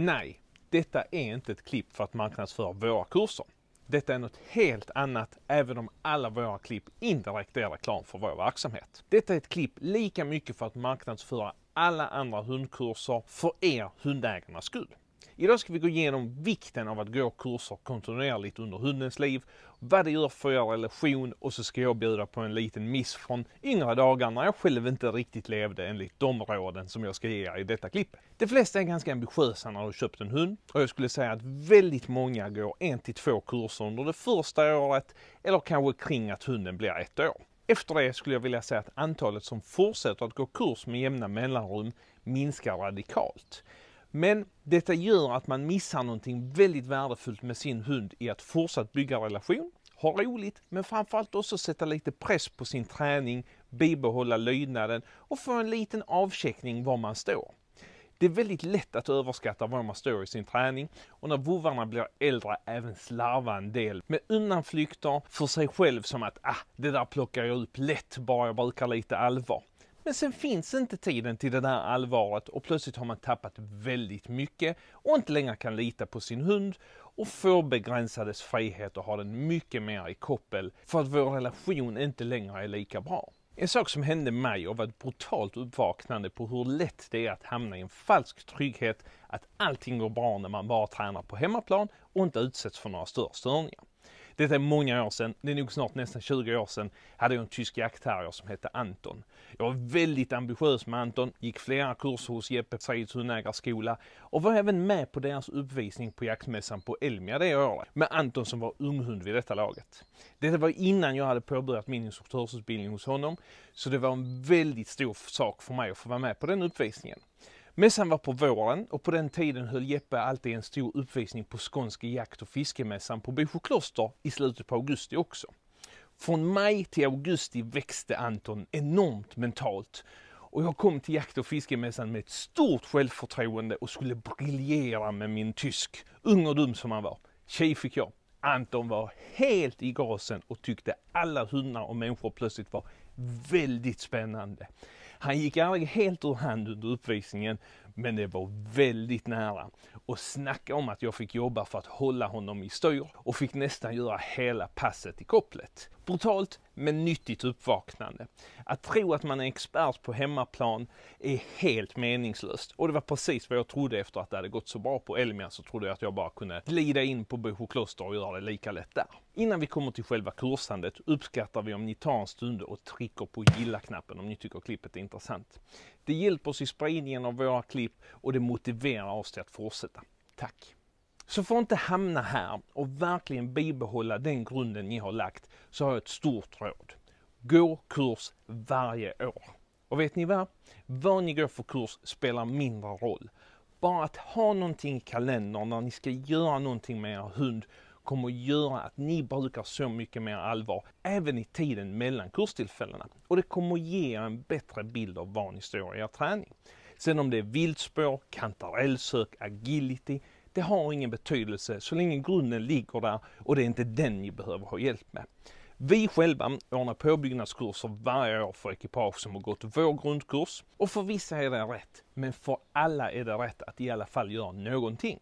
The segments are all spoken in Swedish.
Nej, detta är inte ett klipp för att marknadsföra våra kurser. Detta är något helt annat, även om alla våra klipp indirekt är reklam för vår verksamhet. Detta är ett klipp lika mycket för att marknadsföra alla andra hundkurser för er hundägarnas skull. Idag ska vi gå igenom vikten av att gå kurser kontinuerligt under hundens liv, vad det gör för er relation och så ska jag bjuda på en liten miss från yngre dagar när jag själv inte riktigt levde enligt de råden som jag ska ge er i detta klipp. De flesta är ganska ambitiösa när du köpt en hund och jag skulle säga att väldigt många går en till två kurser under det första året eller kanske kring att hunden blir ett år. Efter det skulle jag vilja säga att antalet som fortsätter att gå kurs med jämna mellanrum minskar radikalt. Men detta gör att man missar någonting väldigt värdefullt med sin hund i att fortsatt bygga relation, ha roligt, men framförallt också sätta lite press på sin träning, bibehålla lydnaden och få en liten avcheckning var man står. Det är väldigt lätt att överskatta var man står i sin träning och när vovvarna blir äldre även slarva en del med undanflykter för sig själv som att ah, det där plockar jag upp lätt bara jag brukar lite allvar. Men sen finns inte tiden till det där allvaret och plötsligt har man tappat väldigt mycket och inte längre kan lita på sin hund och får begränsades frihet och har den mycket mer i koppel för att vår relation inte längre är lika bra. En sak som hände mig och var ett brutalt uppvaknande på hur lätt det är att hamna i en falsk trygghet att allting går bra när man bara tränar på hemmaplan och inte utsätts för några större störningar. Detta är många år sedan, det är nog snart nästan 20 år sedan, hade jag en tysk jaktterrier som hette Anton. Jag var väldigt ambitiös med Anton, gick flera kurser hos Jeppe Freids hundägarskola och var även med på deras uppvisning på jaktmässan på Elmia det året, med Anton som var unghund vid detta laget. Detta var innan jag hade påbörjat min instruktörsutbildning hos honom, så det var en väldigt stor sak för mig att få vara med på den uppvisningen. Mässan var på våren och på den tiden höll Jeppe alltid en stor uppvisning på Skånska jakt och fiskemässan på Bosjö i slutet på augusti också. Från maj till augusti växte Anton enormt mentalt och jag kom till jakt och fiskemässan med ett stort självförtroende och skulle briljera med min tysk, ung och dum som han var. Tji fick jag. Anton var helt i gasen och tyckte alla hundar och människor plötsligt var väldigt spännande. Han gick aldrig helt ur hand under uppvisningen men det var väldigt nära. Och snacka om att jag fick jobba för att hålla honom i styr och fick nästan göra hela passet i kopplet. Brutalt, men nyttigt uppvaknande. Att tro att man är expert på hemmaplan är helt meningslöst. Och det var precis vad jag trodde efter att det hade gått så bra på Elmia så trodde jag att jag bara kunde glida in på Bosjö kloster och göra det lika lätt där. Innan vi kommer till själva kursandet uppskattar vi om ni tar en stund och trycker på gilla-knappen om ni tycker klippet är intressant. Det hjälper oss i spridningen av våra klipp hjälp och det motiverar oss till att fortsätta. Tack! Så för att inte hamna här och verkligen bibehålla den grunden ni har lagt så har jag ett stort råd. Gå kurs varje år. Och vet ni vad? Vad ni går för kurs spelar mindre roll. Bara att ha någonting i kalendern när ni ska göra någonting med er hund kommer att göra att ni brukar så mycket mer allvar även i tiden mellan kurstillfällena. Och det kommer att ge er en bättre bild av var ni står i er träning. Sen om det är viltspår, kantarellsök, agility, det har ingen betydelse så länge grunden ligger där och det är inte den ni behöver ha hjälp med. Vi själva ordnar påbyggnadskurser varje år för ekipage som har gått vår grundkurs. Och för vissa är det rätt, men för alla är det rätt att i alla fall göra någonting.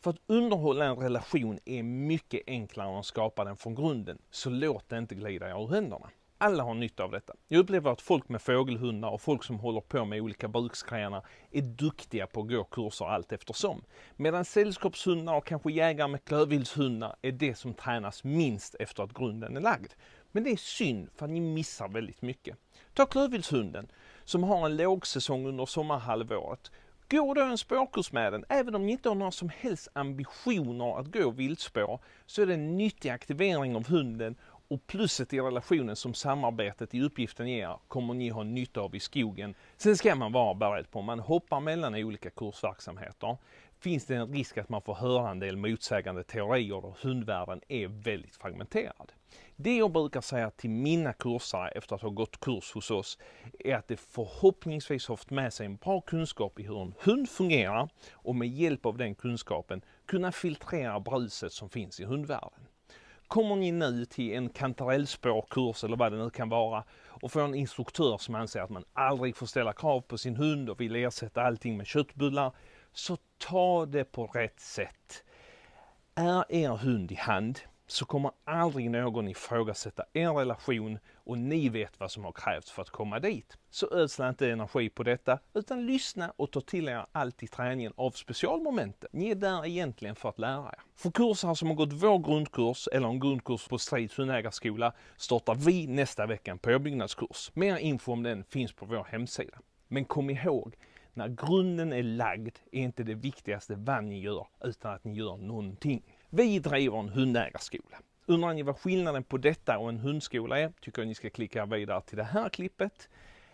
För att underhålla en relation är mycket enklare än att skapa den från grunden, så låt det inte glida er ur händerna alla har nytta av detta. Jag upplever att folk med fågelhundar och folk som håller på med olika bruksgrenar är duktiga på att gå kurser allt eftersom. Medan sällskapshundar och kanske jägare med klövvildshundar är det som tränas minst efter att grunden är lagd. Men det är synd för ni missar väldigt mycket. Ta klövvildshunden som har en lågsäsong under sommarhalvåret. Går då en spårkurs med den, även om ni inte har några som helst ambitioner att gå viltspår, så är det en nyttig aktivering av hunden och pluset i relationen som samarbetet i uppgiften ger kommer ni ha nytta av i skogen. Sen ska man vara beredd på, om man hoppar mellan olika kursverksamheter. Finns det en risk att man får höra en del motsägande teorier och hundvärlden är väldigt fragmenterad. Det jag brukar säga till mina kursare efter att ha gått kurs hos oss är att de förhoppningsvis har haft med sig en bra kunskap i hur en hund fungerar och med hjälp av den kunskapen kunna filtrera bruset som finns i hundvärlden kommer ni nu till en kantarellspårkurs eller vad det nu kan vara och får en instruktör som anser att man aldrig får ställa krav på sin hund och vill ersätta allting med köttbullar, så ta det på rätt sätt. Är er hund i hand, så kommer aldrig någon ifrågasätta er relation och ni vet vad som har krävts för att komma dit. Så ödsla inte energi på detta utan lyssna och ta till er allt i träningen av specialmomenten. Ni är där egentligen för att lära er. För kurser som har gått vår grundkurs eller en grundkurs på Strids hundägarskola startar vi nästa vecka en påbyggnadskurs. Mer info om den finns på vår hemsida. Men kom ihåg, när grunden är lagd är inte det viktigaste vad ni gör utan att ni gör någonting. Vi driver en hundägarskola. Undrar ni vad skillnaden på detta och en hundskola är? Tycker jag ni ska klicka vidare till det här klippet.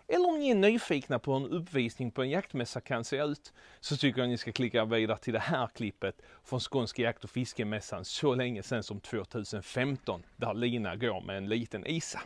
Eller om ni är nyfikna på hur en uppvisning på en jaktmässa kan se ut så tycker jag ni ska klicka vidare till det här klippet från Skånska jakt och fiskemässan så länge sedan som 2015 där Lina går med en liten Isa.